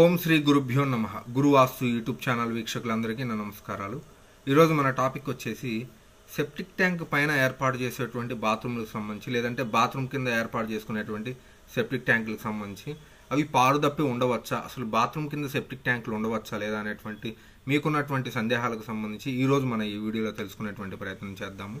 ఓం శ్రీ గురుభ్యో నమ గురువాస్తు YouTube channel వీక్షకులందరికీ నా నమస్కారాలు ఈరోజు మన టాపిక్ వచ్చేసి సెప్టిక్ ట్యాంక్ పైన ఏర్పాటు చేసేటువంటి బాత్రూమ్లకు సంబంధించి లేదంటే బాత్రూమ్ కింద ఏర్పాటు చేసుకునేటువంటి సెప్టిక్ ట్యాంకులకు సంబంధించి అవి పారుదప్పి ఉండవచ్చా అసలు బాత్రూమ్ కింద సెప్టిక్ ట్యాంకులు ఉండవచ్చా లేదా అనేటువంటి మీకున్నటువంటి సందేహాలకు సంబంధించి ఈరోజు మనం ఈ వీడియోలో తెలుసుకునేటువంటి ప్రయత్నం చేద్దాము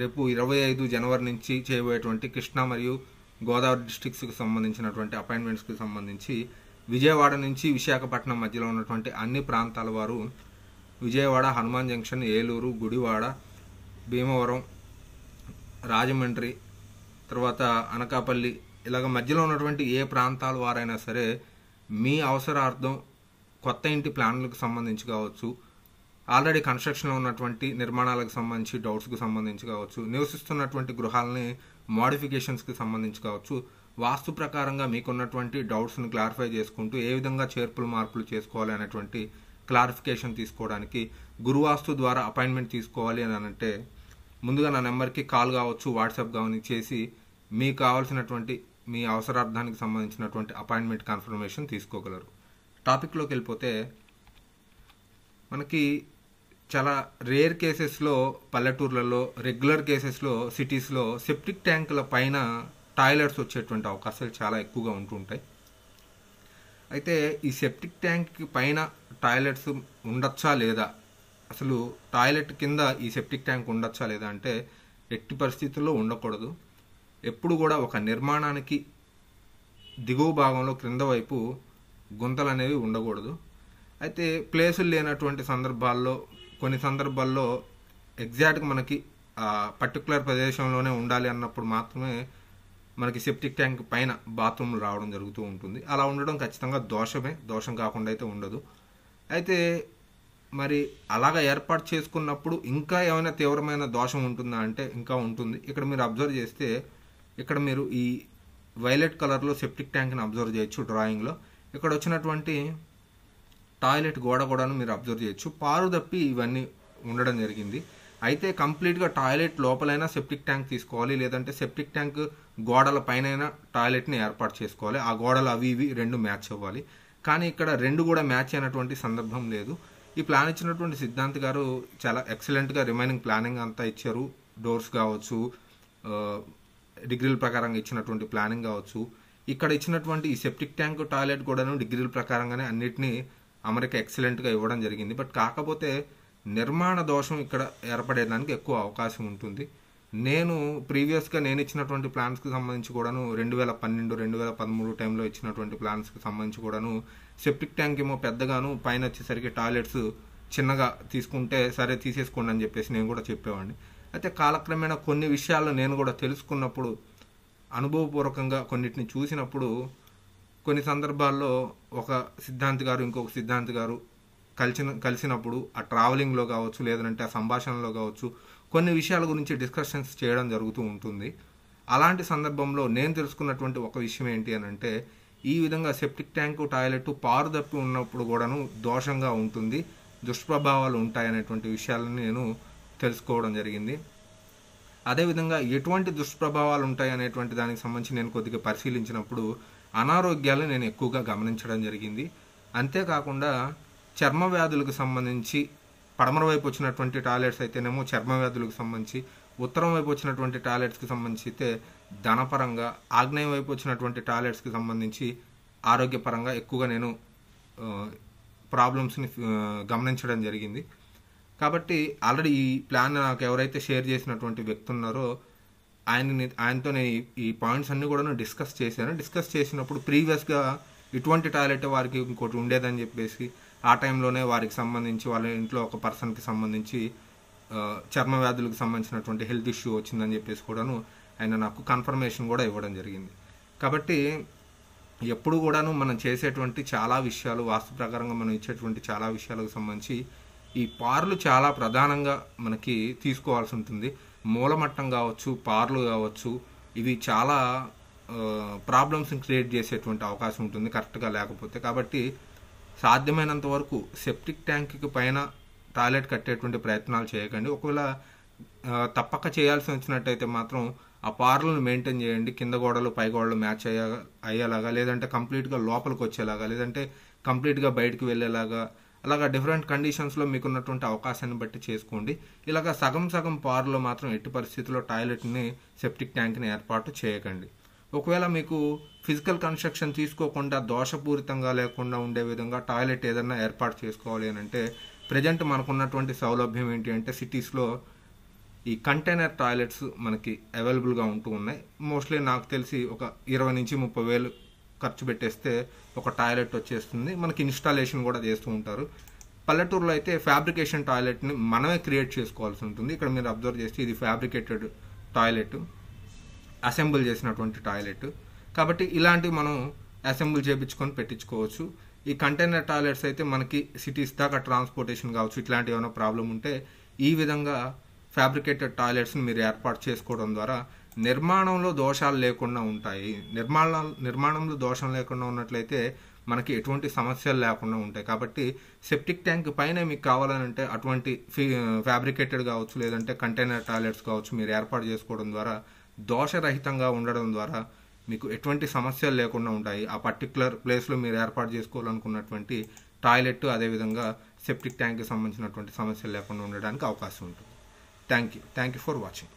రేపు ఇరవై ఐదు జనవరి నుంచి చేయబోయేటువంటి కృష్ణా మరియు గోదావరి డిస్టిక్స్కి సంబంధించినటువంటి అపాయింట్మెంట్స్కి సంబంధించి విజయవాడ నుంచి విశాఖపట్నం మధ్యలో ఉన్నటువంటి అన్ని ప్రాంతాల వారు విజయవాడ హనుమాన్ జంక్షన్ ఏలూరు గుడివాడ భీమవరం రాజమండ్రి తర్వాత అనకాపల్లి ఇలాగ మధ్యలో ఉన్నటువంటి ఏ ప్రాంతాల వారైనా సరే మీ అవసరార్థం కొత్త ఇంటి ప్లాన్లకు సంబంధించి కావచ్చు ఆల్రెడీ కన్స్ట్రక్షన్లో ఉన్నటువంటి నిర్మాణాలకు సంబంధించి డౌట్స్కి సంబంధించి కావచ్చు నివసిస్తున్నటువంటి గృహాలని మోడిఫికేషన్స్కి సంబంధించి కావచ్చు వాస్తు ప్రకారంగా మీకున్నటువంటి డౌట్స్ని క్లారిఫై చేసుకుంటూ ఏ విధంగా చేర్పులు మార్పులు చేసుకోవాలి అనేటువంటి క్లారిఫికేషన్ తీసుకోవడానికి గురువాస్తు ద్వారా అపాయింట్మెంట్ తీసుకోవాలి అని అంటే ముందుగా నా నెంబర్కి కాల్ కావచ్చు వాట్సాప్ కానీ చేసి మీకు కావాల్సినటువంటి మీ అవసరార్థానికి సంబంధించినటువంటి అపాయింట్మెంట్ కన్ఫర్మేషన్ తీసుకోగలరు టాపిక్లోకి వెళ్ళిపోతే మనకి చాలా రేర్ కేసెస్లో పల్లెటూర్లలో రెగ్యులర్ కేసెస్లో సిటీస్లో సెప్టిక్ ట్యాంకుల పైన టాయిలెట్స్ వచ్చేటువంటి అవకాశాలు చాలా ఎక్కువగా ఉంటుంటాయి అయితే ఈ సెప్టిక్ ట్యాంక్ పైన టాయిలెట్స్ ఉండొచ్చా లేదా అసలు టాయిలెట్ కింద ఈ సెప్టిక్ ట్యాంక్ ఉండొచ్చా లేదా అంటే ఎట్టి పరిస్థితుల్లో ఉండకూడదు ఎప్పుడు కూడా ఒక నిర్మాణానికి దిగువ భాగంలో క్రింద వైపు గుంతలు అనేవి ఉండకూడదు అయితే ప్లేసులు లేనటువంటి సందర్భాల్లో కొన్ని సందర్భాల్లో ఎగ్జాక్ట్గా మనకి పర్టికులర్ ప్రదేశంలోనే ఉండాలి అన్నప్పుడు మాత్రమే మనకి సెప్టిక్ ట్యాంక్ పైన బాత్రూమ్లు రావడం జరుగుతూ ఉంటుంది అలా ఉండడం ఖచ్చితంగా దోషమే దోషం కాకుండా అయితే ఉండదు అయితే మరి అలాగ ఏర్పాటు చేసుకున్నప్పుడు ఇంకా ఏమైనా తీవ్రమైన దోషం ఉంటుందా అంటే ఇంకా ఉంటుంది ఇక్కడ మీరు అబ్జర్వ్ చేస్తే ఇక్కడ మీరు ఈ వైలెట్ కలర్లో సెప్టిక్ ట్యాంక్ని అబ్జర్వ్ చేయొచ్చు డ్రాయింగ్లో ఇక్కడ వచ్చినటువంటి టాయిలెట్ గోడ కూడాను మీరు అబ్జర్వ్ చేయొచ్చు పారు తప్పి ఇవన్నీ ఉండడం జరిగింది అయితే కంప్లీట్గా టాయిలెట్ లోపలైనా సెప్టిక్ ట్యాంక్ తీసుకోవాలి లేదంటే సెప్టిక్ ట్యాంక్ గోడల పైన టాయిలెట్ని ఏర్పాటు చేసుకోవాలి ఆ గోడలు అవి ఇవి రెండు మ్యాచ్ అవ్వాలి కానీ ఇక్కడ రెండు కూడా మ్యాచ్ అయినటువంటి సందర్భం లేదు ఈ ప్లాన్ ఇచ్చినటువంటి సిద్ధాంత్ గారు చాలా ఎక్సలెంట్గా రిమైనింగ్ ప్లానింగ్ అంతా ఇచ్చారు డోర్స్ కావచ్చు డిగ్రీల ప్రకారంగా ఇచ్చినటువంటి ప్లానింగ్ కావచ్చు ఇక్కడ ఇచ్చినటువంటి ఈ సెప్టిక్ ట్యాంక్ టాయిలెట్ కూడాను డిగ్రీల ప్రకారంగానే అన్నిటినీ అమెరికా ఎక్సలెంట్గా ఇవ్వడం జరిగింది బట్ కాకపోతే నిర్మాణ దోషం ఇక్కడ ఏర్పడేదానికి ఎక్కువ అవకాశం ఉంటుంది నేను ప్రీవియస్గా నేను ఇచ్చినటువంటి ప్లాన్స్కి సంబంధించి కూడాను రెండు వేల పన్నెండు రెండు వేల పదమూడు టైంలో ఇచ్చినటువంటి ప్లాన్స్కి సంబంధించి కూడాను సెప్టిక్ ట్యాంక్ ఏమో పెద్దగాను పైన వచ్చేసరికి టాయిలెట్స్ చిన్నగా తీసుకుంటే సరే తీసేసుకోండి అని చెప్పేసి నేను కూడా చెప్పేవాడిని అయితే కాలక్రమేణా కొన్ని విషయాలు నేను కూడా తెలుసుకున్నప్పుడు అనుభవపూర్వకంగా కొన్నిటిని చూసినప్పుడు కొన్ని సందర్భాల్లో ఒక సిద్ధాంతి గారు ఇంకొక సిద్ధాంతి గారు కలిసిన కలిసినప్పుడు ఆ ట్రావెలింగ్లో కావచ్చు లేదంటే ఆ సంభాషణలో కావచ్చు కొన్ని విషయాల గురించి డిస్కషన్స్ చేయడం జరుగుతూ ఉంటుంది అలాంటి సందర్భంలో నేను తెలుసుకున్నటువంటి ఒక విషయం ఏంటి అని అంటే ఈ విధంగా సెప్టిక్ ట్యాంకు టాయిలెట్ పారుదప్పి ఉన్నప్పుడు కూడాను దోషంగా ఉంటుంది దుష్ప్రభావాలు ఉంటాయనేటువంటి విషయాలను నేను తెలుసుకోవడం జరిగింది అదేవిధంగా ఎటువంటి దుష్ప్రభావాలు ఉంటాయి అనేటువంటి దానికి సంబంధించి నేను కొద్దిగా పరిశీలించినప్పుడు అనారోగ్యాలు నేను ఎక్కువగా గమనించడం జరిగింది అంతేకాకుండా చర్మ వ్యాధులకు సంబంధించి పడమర వైపు వచ్చినటువంటి టాయిలెట్స్ అయితేనేమో చర్మ వ్యాధులకు సంబంధించి ఉత్తరం వైపు వచ్చినటువంటి టాయిలెట్స్కి సంబంధించి అయితే ధనపరంగా ఆగ్నేయం వైపు వచ్చినటువంటి టాయిలెట్స్కి సంబంధించి ఆరోగ్యపరంగా ఎక్కువగా నేను ప్రాబ్లమ్స్ని గమనించడం జరిగింది కాబట్టి ఆల్రెడీ ఈ ప్లాన్ నాకు ఎవరైతే షేర్ చేసినటువంటి వ్యక్తి ఉన్నారో ఆయన ఆయనతో నేను ఈ పాయింట్స్ అన్నీ కూడా డిస్కస్ చేశాను డిస్కస్ చేసినప్పుడు ప్రీవియస్గా ఇటువంటి టాయిలెట్ వారికి ఇంకోటి ఉండేదని చెప్పేసి ఆ టైంలోనే వారికి సంబంధించి వాళ్ళ ఇంట్లో ఒక పర్సన్కి సంబంధించి చర్మ వ్యాధులకు సంబంధించినటువంటి హెల్త్ ఇష్యూ వచ్చిందని చెప్పేసి కూడాను ఆయన నాకు కన్ఫర్మేషన్ కూడా ఇవ్వడం జరిగింది కాబట్టి ఎప్పుడు కూడాను మనం చేసేటువంటి చాలా విషయాలు వాస్తు ప్రకారంగా మనం ఇచ్చేటువంటి చాలా విషయాలకు సంబంధించి ఈ పార్లు చాలా ప్రధానంగా మనకి తీసుకోవాల్సి ఉంటుంది మూలమట్టం కావచ్చు పార్లు కావచ్చు ఇవి చాలా ప్రాబ్లమ్స్ని క్రియేట్ చేసేటువంటి అవకాశం ఉంటుంది కరెక్ట్గా లేకపోతే కాబట్టి సాధ్యమైనంత వరకు సెప్టిక్ ట్యాంక్కి పైన టాయిలెట్ కట్టేటువంటి ప్రయత్నాలు చేయకండి ఒకవేళ తప్పక చేయాల్సి వచ్చినట్టయితే మాత్రం ఆ పార్లను మెయింటైన్ చేయండి కింద గోడలు పై గోడలు మ్యాచ్ అయ్యే అయ్యేలాగా లేదంటే కంప్లీట్గా లోపలికి వచ్చేలాగా లేదంటే కంప్లీట్గా బయటకు వెళ్ళేలాగా అలాగా డిఫరెంట్ కండిషన్స్లో మీకు ఉన్నటువంటి అవకాశాన్ని బట్టి చేసుకోండి ఇలాగ సగం సగం పార్లో మాత్రం ఎట్టి పరిస్థితుల్లో టాయిలెట్ని సెప్టిక్ ట్యాంక్ని ఏర్పాటు చేయకండి ఒకవేళ మీకు ఫిజికల్ కన్స్ట్రక్షన్ తీసుకోకుండా దోషపూరితంగా లేకుండా ఉండే విధంగా టాయిలెట్ ఏదైనా ఏర్పాటు చేసుకోవాలి అని అంటే ప్రజెంట్ మనకున్నటువంటి సౌలభ్యం ఏంటి అంటే సిటీస్లో ఈ కంటైనర్ టాయిలెట్స్ మనకి అవైలబుల్గా ఉంటూ ఉన్నాయి మోస్ట్లీ నాకు తెలిసి ఒక ఇరవై నుంచి ముప్పై వేలు ఖర్చు పెట్టేస్తే ఒక టాయిలెట్ వచ్చేస్తుంది మనకి ఇన్స్టాలేషన్ కూడా చేస్తూ ఉంటారు పల్లెటూరులో అయితే ఫ్యాబ్రికేషన్ టాయిలెట్ని మనమే క్రియేట్ చేసుకోవాల్సి ఉంటుంది ఇక్కడ మీరు అబ్జర్వ్ చేస్తే ఇది ఫ్యాబ్రికేటెడ్ టాయిలెట్ అసెంబుల్ చేసినటువంటి టాయిలెట్ కాబట్టి ఇలాంటివి మనం అసెంబుల్ చేయించుకొని పెట్టించుకోవచ్చు ఈ కంటైనర్ టాయిలెట్స్ అయితే మనకి సిటీస్ దాకా ట్రాన్స్పోర్టేషన్ కావచ్చు ఇట్లాంటి ఏమైనా ప్రాబ్లం ఉంటే ఈ విధంగా ఫ్యాబ్రికేటెడ్ టాయిలెట్స్ని మీరు ఏర్పాటు చేసుకోవడం ద్వారా నిర్మాణంలో దోషాలు లేకుండా ఉంటాయి నిర్మాణ నిర్మాణంలో దోషం లేకుండా ఉన్నట్లయితే మనకి ఎటువంటి సమస్యలు లేకుండా ఉంటాయి కాబట్టి సెప్టిక్ ట్యాంక్ పైన మీకు కావాలంటే అటువంటి ఫ్యాబ్రికేటెడ్ కావచ్చు లేదంటే కంటైనర్ టాయిలెట్స్ కావచ్చు మీరు ఏర్పాటు చేసుకోవడం ద్వారా దోషరహితంగా ఉండడం ద్వారా మీకు ఎటువంటి సమస్యలు లేకుండా ఉంటాయి ఆ పర్టికులర్ ప్లేస్లో మీరు ఏర్పాటు చేసుకోవాలనుకున్నటువంటి టాయిలెట్ అదేవిధంగా సెప్టిక్ ట్యాంక్కి సంబంధించినటువంటి సమస్యలు లేకుండా ఉండడానికి అవకాశం ఉంటుంది thank you thank you for watching